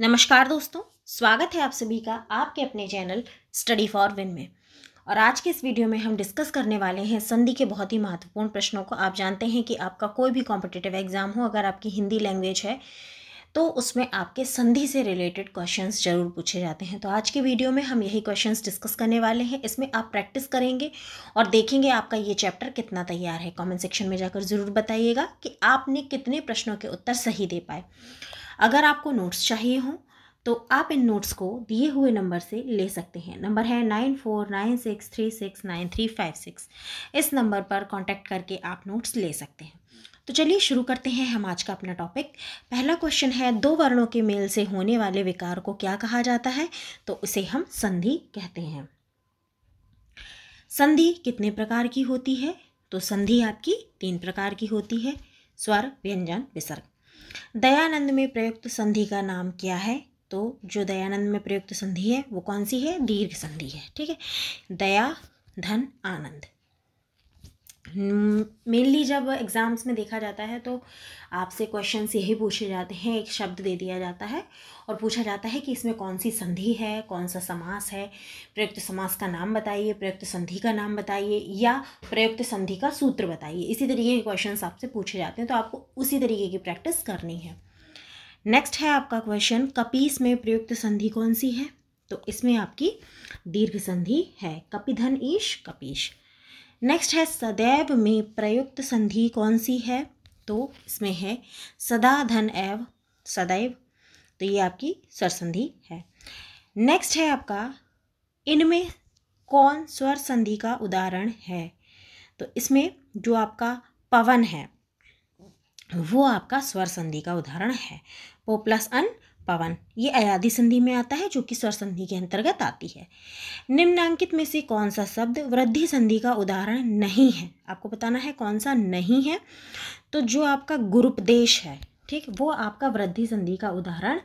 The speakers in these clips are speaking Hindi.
नमस्कार दोस्तों स्वागत है आप सभी का आपके अपने चैनल स्टडी फॉर विन में और आज के इस वीडियो में हम डिस्कस करने वाले हैं संधि के बहुत ही महत्वपूर्ण प्रश्नों को आप जानते हैं कि आपका कोई भी कॉम्पिटिटिव एग्ज़ाम हो अगर आपकी हिंदी लैंग्वेज है तो उसमें आपके संधि से रिलेटेड क्वेश्चंस जरूर पूछे जाते हैं तो आज के वीडियो में हम यही क्वेश्चंस डिस्कस करने वाले हैं इसमें आप प्रैक्टिस करेंगे और देखेंगे आपका ये चैप्टर कितना तैयार है कमेंट सेक्शन में जाकर ज़रूर बताइएगा कि आपने कितने प्रश्नों के उत्तर सही दे पाए अगर आपको नोट्स चाहिए हों तो आप इन नोट्स को दिए हुए नंबर से ले सकते हैं नंबर है nine four nine six three six nine three five six इस नंबर पर कांटेक्ट करके आप नोट्स ले सकते हैं तो चलिए शुरू करते हैं हम आज का अपना टॉपिक पहला क्वेश्चन है दो वर्णों के मेल से होने वाले विकार को क्या कहा जाता है तो उसे हम संधि कहते हैं संधि कितने प्रकार की होती है तो संधि आपकी तीन प्रकार की होती है स्वर व्यंजन विसर्ग दयानंद में प्रयुक्त संधि का नाम क्या है तो जो दयानंद में प्रयुक्त संधि है वो कौन सी है दीर्घ संधि है ठीक है दया धन आनंद मेनली हम्म, जब एग्ज़ाम्स में देखा जाता है तो आपसे क्वेश्चंस यही पूछे जाते हैं एक शब्द दे दिया जाता है और पूछा जाता है कि इसमें कौन सी संधि है कौन सा समास है प्रयुक्त समास का नाम बताइए प्रयुक्त संधि का नाम बताइए या प्रयुक्त संधि का सूत्र बताइए इसी तरीके के क्वेश्चन आपसे पूछे जाते हैं तो आपको उसी तरीके की प्रैक्टिस करनी है नेक्स्ट है आपका क्वेश्चन कपीस में प्रयुक्त संधि कौन सी है तो इसमें आपकी दीर्घ संधि है कपिधन ईश कपीश नेक्स्ट है सदैव में प्रयुक्त संधि कौन सी है तो इसमें है सदा धन एव सदैव तो ये आपकी स्वर संधि है नेक्स्ट है आपका इनमें कौन स्वर संधि का उदाहरण है तो इसमें जो आपका पवन है वो आपका स्वर संधि का उदाहरण है वो प्लस अन पवन ये अयाधि संधि में आता है जो कि स्वर संधि के अंतर्गत आती है निम्नांकित में से कौन सा शब्द वृद्धि संधि का उदाहरण नहीं है आपको बताना है कौन सा नहीं है तो जो आपका गुरुपदेश है ठीक वो आपका वृद्धि संधि का उदाहरण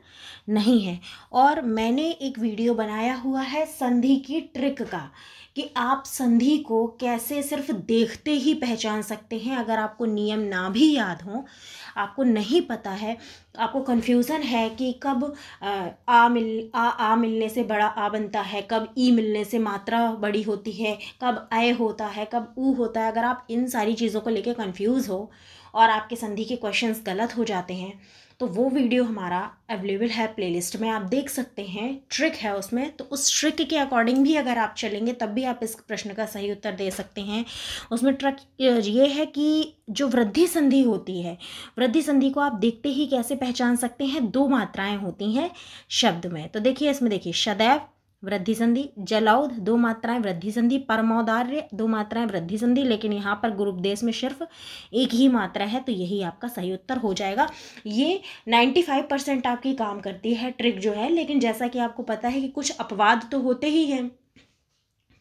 नहीं है और मैंने एक वीडियो बनाया हुआ है संधि की ट्रिक का कि आप संधि को कैसे सिर्फ देखते ही पहचान सकते हैं अगर आपको नियम ना भी याद हो आपको नहीं पता है आपको कन्फ्यूज़न है कि कब आ मिल आ आ मिलने से बड़ा आ बनता है कब ई मिलने से मात्रा बड़ी होती है कब ए होता है कब ऊ होता है अगर आप इन सारी चीज़ों को लेके कंफ्यूज हो और आपके संधि के क्वेश्चंस गलत हो जाते हैं तो वो वीडियो हमारा अवेलेबल है प्लेलिस्ट में आप देख सकते हैं ट्रिक है उसमें तो उस ट्रिक के अकॉर्डिंग भी अगर आप चलेंगे तब भी आप इस प्रश्न का सही उत्तर दे सकते हैं उसमें ट्रक ये है कि जो वृद्धि संधि होती है वृद्धि संधि को आप देखते ही कैसे पहचान सकते हैं दो मात्राएं होती हैं शब्द में तो देखिए इसमें देखिए सदैव वृद्धि संधि जलाउद दो मात्राएं वृद्धि संधि परमौदार्य दो मात्राएं वृद्धि संधि लेकिन यहाँ पर गुरुपदेश में सिर्फ एक ही मात्रा है तो यही आपका सही उत्तर हो जाएगा ये 95 परसेंट आपकी काम करती है ट्रिक जो है लेकिन जैसा कि आपको पता है कि कुछ अपवाद तो होते ही हैं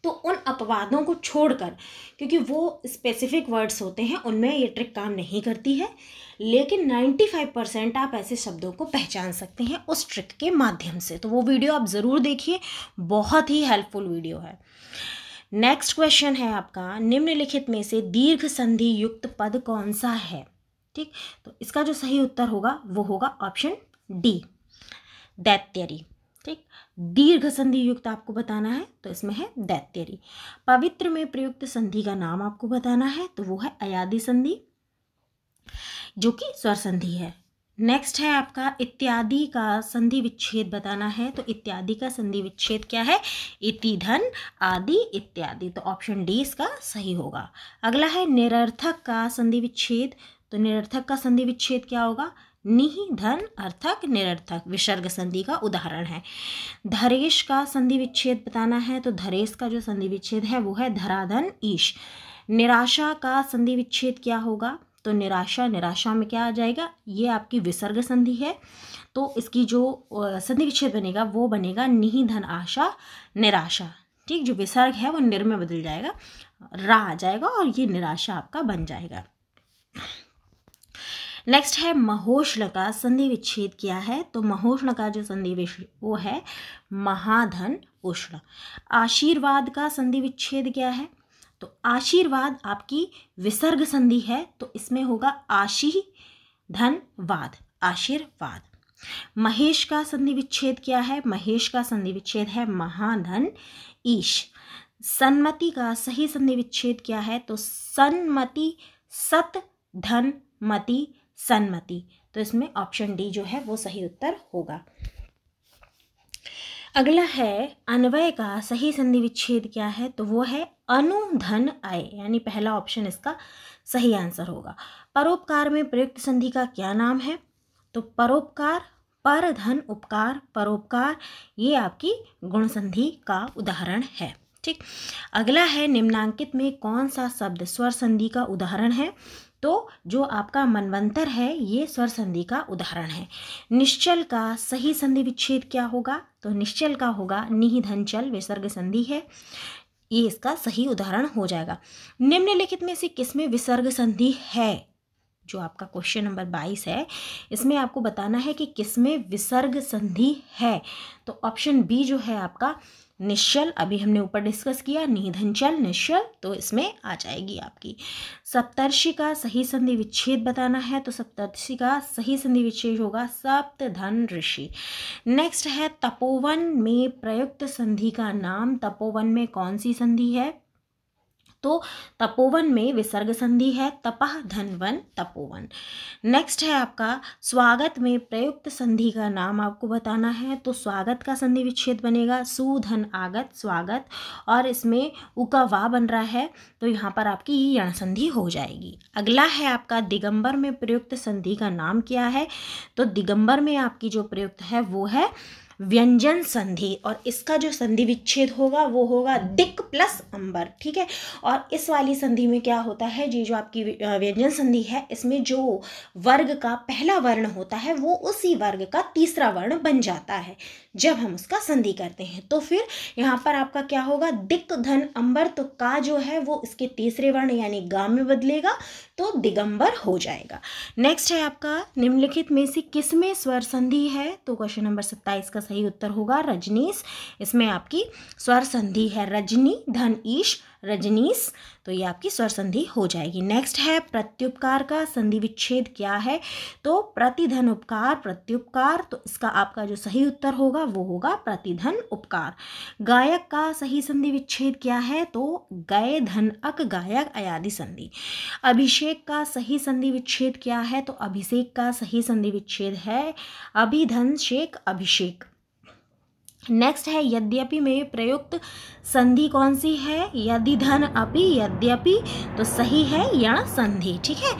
तो उन अपवादों को छोड़कर क्योंकि वो स्पेसिफिक वर्ड्स होते हैं उनमें ये ट्रिक काम नहीं करती है लेकिन 95 परसेंट आप ऐसे शब्दों को पहचान सकते हैं उस ट्रिक के माध्यम से तो वो वीडियो आप ज़रूर देखिए बहुत ही हेल्पफुल वीडियो है नेक्स्ट क्वेश्चन है आपका निम्नलिखित में से दीर्घ संधि युक्त पद कौन सा है ठीक तो इसका जो सही उत्तर होगा वो होगा ऑप्शन डी दैत्यरी ठीक दीर्घ संधि युक्त आपको बताना है तो इसमें है दैत्यरी पवित्र में प्रयुक्त संधि का नाम आपको बताना है तो वो है अयादि संधि जो कि स्वर संधि है नेक्स्ट है आपका इत्यादि का संधि विच्छेद बताना है तो इत्यादि का संधि विच्छेद क्या है इति धन आदि इत्यादि तो ऑप्शन डी इसका सही होगा अगला है निरर्थक का संधि विच्छेद तो निरर्थक का संधि विच्छेद क्या होगा निहि धन अर्थक निरर्थक विसर्ग संधि का उदाहरण है धरेश का संधि विच्छेद बताना है तो धरेश का जो संधि विच्छेद है वो है धराधन ईश निराशा का संधि विच्छेद क्या होगा तो निराशा निराशा में क्या आ जाएगा ये आपकी विसर्ग संधि है तो इसकी जो संधि विच्छेद बनेगा वो बनेगा निहि धन आशा निराशा ठीक जो विसर्ग है वो निर में बदल जाएगा रा आ जाएगा और ये निराशा आपका बन जाएगा नेक्स्ट है महोष्ण का संधि विच्छेद किया है तो महोष्ण का जो संधि वो है महाधन उष्ण आशीर्वाद का संधि विच्छेद क्या है तो आशीर्वाद आपकी विसर्ग संधि है तो इसमें होगा आशी धनवाद आशीर्वाद महेश का संधि विच्छेद क्या है महेश का संधि विच्छेद है महाधन ईश सन्मति का सही संधि विच्छेद क्या है तो सन्मति सत धन मति सन्मति तो इसमें ऑप्शन डी जो है वो सही उत्तर होगा अगला है अन्वय का सही संधि विच्छेद क्या है तो वो है अनुधन आय यानी पहला ऑप्शन इसका सही आंसर होगा परोपकार में प्रयुक्त संधि का क्या नाम है तो परोपकार पर धन उपकार परोपकार ये आपकी गुण संधि का उदाहरण है ठीक अगला है निम्नांकित में कौन सा शब्द स्वर संधि का उदाहरण है तो जो आपका मनवंतर है ये स्वर संधि का उदाहरण है निश्चल का सही संधि विच्छेद क्या होगा तो निश्चल का होगा निधनचल विसर्ग संधि है ये इसका सही उदाहरण हो जाएगा निम्नलिखित में से किसमें विसर्ग संधि है जो आपका क्वेश्चन नंबर बाईस है इसमें आपको बताना है कि किसमें विसर्ग संधि है तो ऑप्शन बी जो है आपका निश्चल अभी हमने ऊपर डिस्कस किया निधनचल निश्चल तो इसमें आ जाएगी आपकी सप्तर्षि का सही संधि विच्छेद बताना है तो सप्तर्षि का सही संधि विच्छेद होगा सप्त धन ऋषि नेक्स्ट है तपोवन में प्रयुक्त संधि का नाम तपोवन में कौन सी संधि है तो तपोवन में विसर्ग संधि है तपह धनवन तपोवन नेक्स्ट है आपका स्वागत में प्रयुक्त संधि का नाम आपको बताना है तो स्वागत का संधि विच्छेद बनेगा सुधन आगत स्वागत और इसमें उका वा बन रहा है तो यहाँ पर आपकी यण संधि हो जाएगी अगला है आपका दिगंबर में प्रयुक्त संधि का नाम क्या है तो दिगंबर में आपकी जो प्रयुक्त है वो है व्यंजन संधि और इसका जो संधि विच्छेद होगा वो होगा दिक प्लस अंबर ठीक है और इस वाली संधि में क्या होता है जी जो आपकी व्यंजन संधि है इसमें जो वर्ग का पहला वर्ण होता है वो उसी वर्ग का तीसरा वर्ण बन जाता है जब हम उसका संधि करते हैं तो फिर यहाँ पर आपका क्या होगा दिक धन अंबर तो का जो है वो इसके तीसरे वर्ण यानी गा में बदलेगा तो दिगंबर हो जाएगा नेक्स्ट है आपका निम्नलिखित में से किसमें स्वर संधि है तो क्वेश्चन नंबर सत्ताईस का सही उत्तर होगा रजनीश इसमें आपकी स्वर संधि है रजनी धन ईश रजनीस तो ये आपकी स्वर संधि हो जाएगी नेक्स्ट है प्रत्युपकार का संधि विच्छेद क्या है तो प्रतिधन उपकार प्रत्युपकार तो इसका आपका जो सही उत्तर होगा वो होगा प्रतिधन उपकार गायक का सही संधि विच्छेद क्या है तो गय धन अक गायक अयादि संधि अभिषेक का सही संधि विच्छेद क्या है तो अभिषेक का सही संधि विच्छेद है अभिधन शेख अभिषेक नेक्स्ट है यद्यपि में प्रयुक्त संधि कौन सी है यदि धन अपि यद्यपि तो सही है यण संधि ठीक है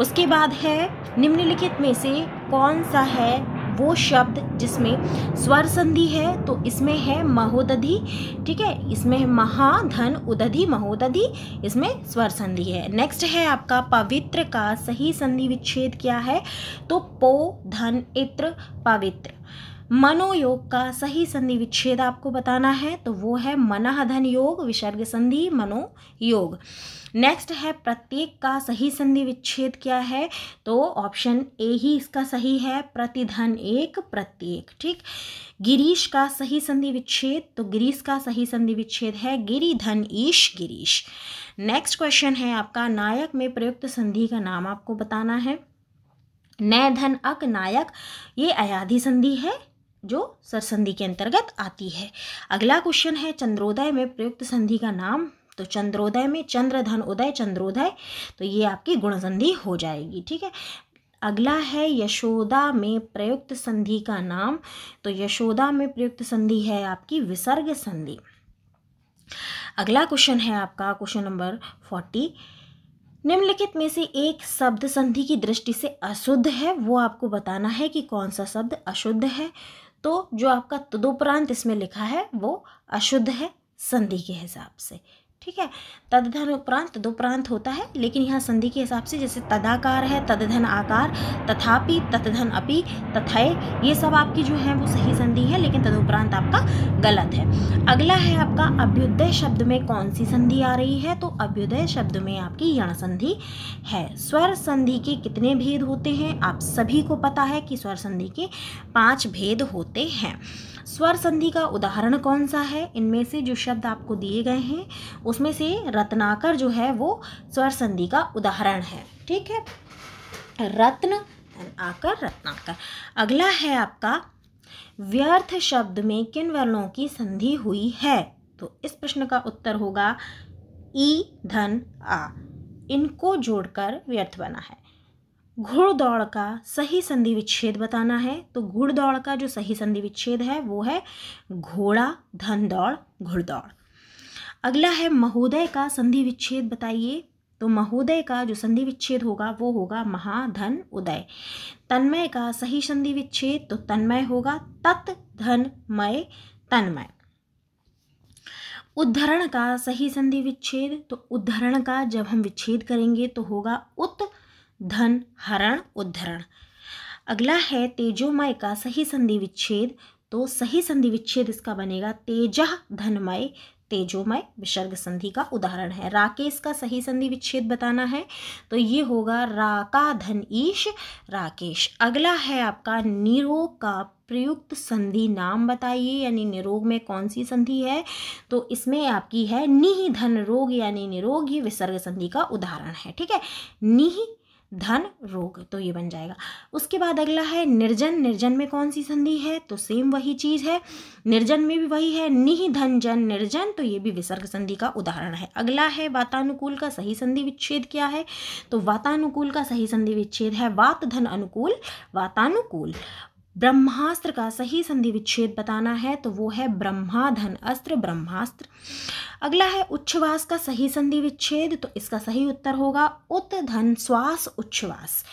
उसके बाद है निम्नलिखित में से कौन सा है वो शब्द जिसमें स्वर संधि है तो इसमें है महोदधि ठीक है इसमें है महाधन उदधि महोदधि इसमें स्वर संधि है नेक्स्ट है आपका पवित्र का सही संधि विच्छेद क्या है तो पो धन इत्र पवित्र मनोयोग का सही संधि विच्छेद आपको बताना है तो वो है मनहधन धन योग विसर्ग संधि मनोयोग नेक्स्ट है प्रत्येक का सही संधि विच्छेद क्या है तो ऑप्शन ए ही इसका सही है प्रतिधन एक प्रत्येक ठीक गिरीश का सही संधि विच्छेद तो गिरीश का सही संधि विच्छेद है गिरिधन ईश गिरीश नेक्स्ट क्वेश्चन है आपका नायक में प्रयुक्त संधि का नाम आपको बताना है नय धन अक नायक ये अयाधि संधि है जो सरसंधि के अंतर्गत आती है अगला क्वेश्चन है चंद्रोदय में प्रयुक्त संधि का नाम तो चंद्रोदय में चंद्र धन उदय चंद्रोदय तो ये आपकी गुण संधि हो जाएगी ठीक है अगला है यशोदा में प्रयुक्त संधि का नाम तो यशोदा में प्रयुक्त संधि है आपकी विसर्ग संधि अगला क्वेश्चन है आपका क्वेश्चन नंबर फोर्टी निम्नलिखित में से एक शब्द संधि की दृष्टि से अशुद्ध है वो आपको बताना है कि कौन सा शब्द अशुद्ध है तो जो आपका तदुपरांत इसमें लिखा है वो अशुद्ध है संधि के हिसाब से ठीक है तदधन उपरांत दो प्रांत होता है लेकिन यहाँ संधि के हिसाब से जैसे तदाकार है तदधन आकार तथापि तदधन अपि तथय ये सब आपकी जो है वो सही संधि है लेकिन तदुपरांत आपका गलत है अगला है आपका अभ्युदय शब्द में कौन सी संधि आ रही है तो अभ्युदय शब्द में आपकी यण संधि है स्वर संधि के कितने भेद होते हैं आप सभी को पता है कि स्वर संधि के पाँच भेद होते हैं स्वर संधि का उदाहरण कौन सा है इनमें से जो शब्द आपको दिए गए हैं उसमें से रत्नाकर जो है वो स्वर संधि का उदाहरण है ठीक है रत्न आकर रत्नाकर अगला है आपका व्यर्थ शब्द में किन वर्णों की संधि हुई है तो इस प्रश्न का उत्तर होगा ई धन आ इनको जोड़कर व्यर्थ बना है घुड़ दौड़ का सही संधि विच्छेद बताना है तो घुड़ दौड़ का जो सही संधि विच्छेद है वो है घोड़ा धन दौड़ घुड़ दौड़ अगला है महोदय का संधि विच्छेद बताइए तो महोदय का जो संधि विच्छेद होगा वो होगा महाधन उदय तन्मय का सही संधि विच्छेद तो तन्मय होगा तत् धन मय तन्मय उद्धरण का सही संधि विच्छेद तो उद्धरण का जब हम विच्छेद करेंगे तो होगा उत् धन हरण उद्धरण अगला है तेजोमय का सही संधि विच्छेद तो सही संधि विच्छेद इसका बनेगा तेजह धनमय तेजोमय विसर्ग संधि का उदाहरण है राकेश का सही संधि विच्छेद बताना है तो ये होगा राका धन ईश राकेश अगला है आपका निरोग का प्रयुक्त संधि नाम बताइए यानी निरोग में कौन सी संधि है तो इसमें आपकी है निहि धन रोग यानी निरोग ये विसर्ग संधि का उदाहरण है ठीक है निहि धन रोग तो ये बन जाएगा उसके बाद अगला है निर्जन निर्जन में कौन सी संधि है तो सेम वही चीज़ है निर्जन में भी वही है निह धन जन निर्जन तो ये भी विसर्ग संधि का उदाहरण है अगला है वातानुकूल का सही संधि विच्छेद क्या है तो वातानुकूल का सही संधि विच्छेद है वात धन अनुकूल वातानुकूल ब्रह्मास्त्र का सही संधि विच्छेद बताना है तो वो है ब्रह्मा धन अस्त्र ब्रह्मास्त्र अगला है उच्छ्वास का सही संधि विच्छेद तो इसका सही उत्तर होगा उत धन श्वास उच्छ्वास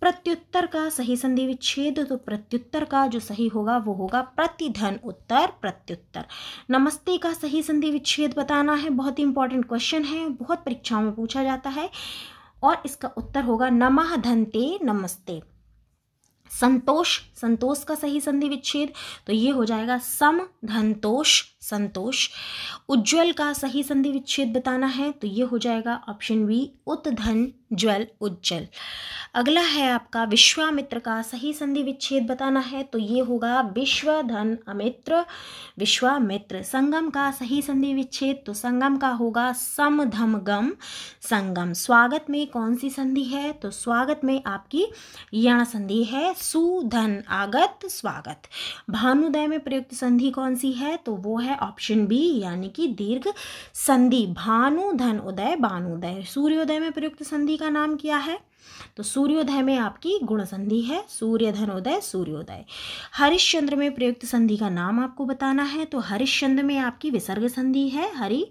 प्रत्युत्तर का सही संधि विच्छेद तो प्रत्युत्तर का जो सही होगा वो होगा प्रतिधन उत्तर प्रत्युत्तर नमस्ते का सही संधि विच्छेद बताना है बहुत ही इंपॉर्टेंट क्वेश्चन है बहुत परीक्षाओं में पूछा जाता है और इसका उत्तर होगा नमः धनते नमस्ते संतोष संतोष का सही संधि विच्छेद तो ये हो जाएगा सम धनतोष संतोष उज्ज्वल का सही संधि विच्छेद बताना है तो ये हो जाएगा ऑप्शन बी उत धन ज्वल उज्ज्वल अगला है आपका विश्वामित्र का सही संधि विच्छेद बताना है तो ये होगा विश्व धन अमित्र विश्वामित्र संगम का सही संधि विच्छेद तो संगम का होगा सम धम गम संगम स्वागत में कौन सी संधि है तो स्वागत में आपकी यण संधि है सुधन आगत स्वागत भानुदय में प्रयुक्त संधि कौन सी है तो वो है ऑप्शन बी यानी कि दीर्घ संधि धन उदय भानुदय सूर्योदय में प्रयुक्त संधि का नाम क्या है तो सूर्योदय में आपकी गुण संधि है सूर्य धनोदय सूर्योदय हरिश्चंद्र में प्रयुक्त संधि का नाम आपको बताना है तो हरिश्चंद्र में आपकी विसर्ग संधि है हरि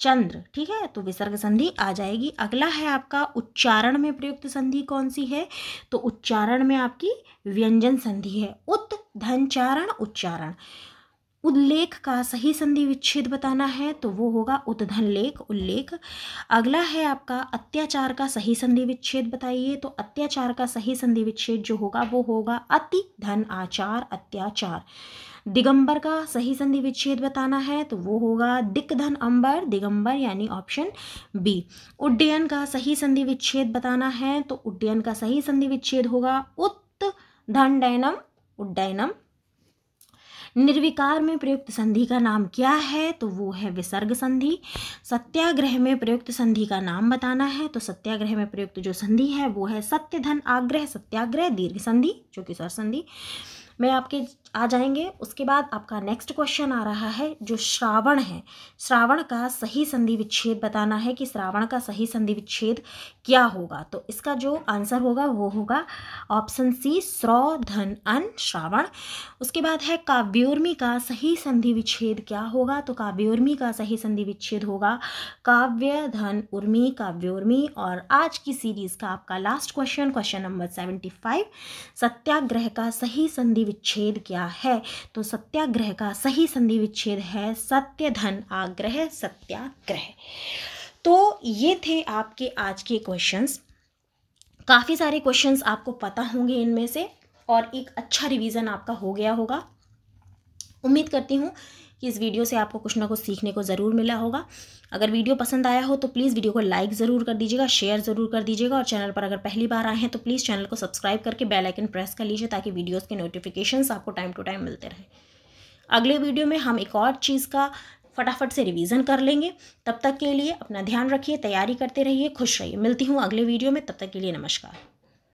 चंद्र ठीक है तो विसर्ग संधि आ जाएगी अगला है आपका उच्चारण में प्रयुक्त संधि कौन सी है तो उच्चारण में आपकी व्यंजन संधि है उत धनचारण उच्चारण उल्लेख का सही संधि विच्छेद बताना है तो वो होगा उत्धन लेख उल्लेख अगला है आपका अत्याचार का सही संधि विच्छेद बताइए तो अत्याचार का सही संधि विच्छेद जो होगा वो होगा अति धन आचार अत्याचार दिगंबर का सही संधि विच्छेद बताना है तो वो होगा धन अंबर दिगंबर यानी ऑप्शन बी उड्डयन का सही संधि विच्छेद बताना है तो उड्डयन का सही संधि विच्छेद होगा उत्त धन डैनम उड्डयनम निर्विकार में प्रयुक्त संधि का नाम क्या है तो वो है विसर्ग संधि सत्याग्रह में प्रयुक्त संधि का नाम बताना है तो सत्याग्रह में प्रयुक्त जो संधि है वो है सत्य धन आग्रह सत्याग्रह दीर्घ संधि जो कि सर संधि मैं आपके आ जाएंगे उसके बाद आपका नेक्स्ट क्वेश्चन आ रहा है जो श्रावण है श्रावण का सही संधि विच्छेद बताना है कि श्रावण का सही संधि विच्छेद क्या होगा तो इसका जो आंसर होगा वो होगा ऑप्शन सी स्रौ धन अन श्रावण उसके बाद है काव्योर्मी का सही संधि विच्छेद क्या होगा तो काव्योर्मी का सही संधि विच्छेद होगा काव्य धन उर्मी काव्योर्मी और आज की सीरीज़ का आपका last question question number seventy five सत्याग्रह का सही संधि विच्छेद क्या जाता है तो सत्याग्रह का सही संधि विच्छेद है सत्य धन आग्रह सत्याग्रह तो ये थे आपके आज के क्वेश्चंस काफ़ी सारे क्वेश्चंस आपको पता होंगे इनमें से और एक अच्छा रिवीजन आपका हो गया होगा उम्मीद करती हूँ कि इस वीडियो से आपको कुछ ना कुछ सीखने को ज़रूर मिला होगा अगर वीडियो पसंद आया हो तो प्लीज़ वीडियो को लाइक ज़रूर कर दीजिएगा शेयर ज़रूर कर दीजिएगा और चैनल पर अगर पहली बार आए हैं तो प्लीज़ चैनल को सब्सक्राइब करके बेल आइकन प्रेस कर लीजिए ताकि वीडियोज़ के नोटिफिकेशंस आपको टाइम टू टाइम मिलते रहें अगले वीडियो में हम एक और चीज़ का फटाफट से रिविज़न कर लेंगे तब तक के लिए अपना ध्यान रखिए तैयारी करते रहिए खुश रहिए मिलती हूँ अगले वीडियो में तब तक के लिए नमस्कार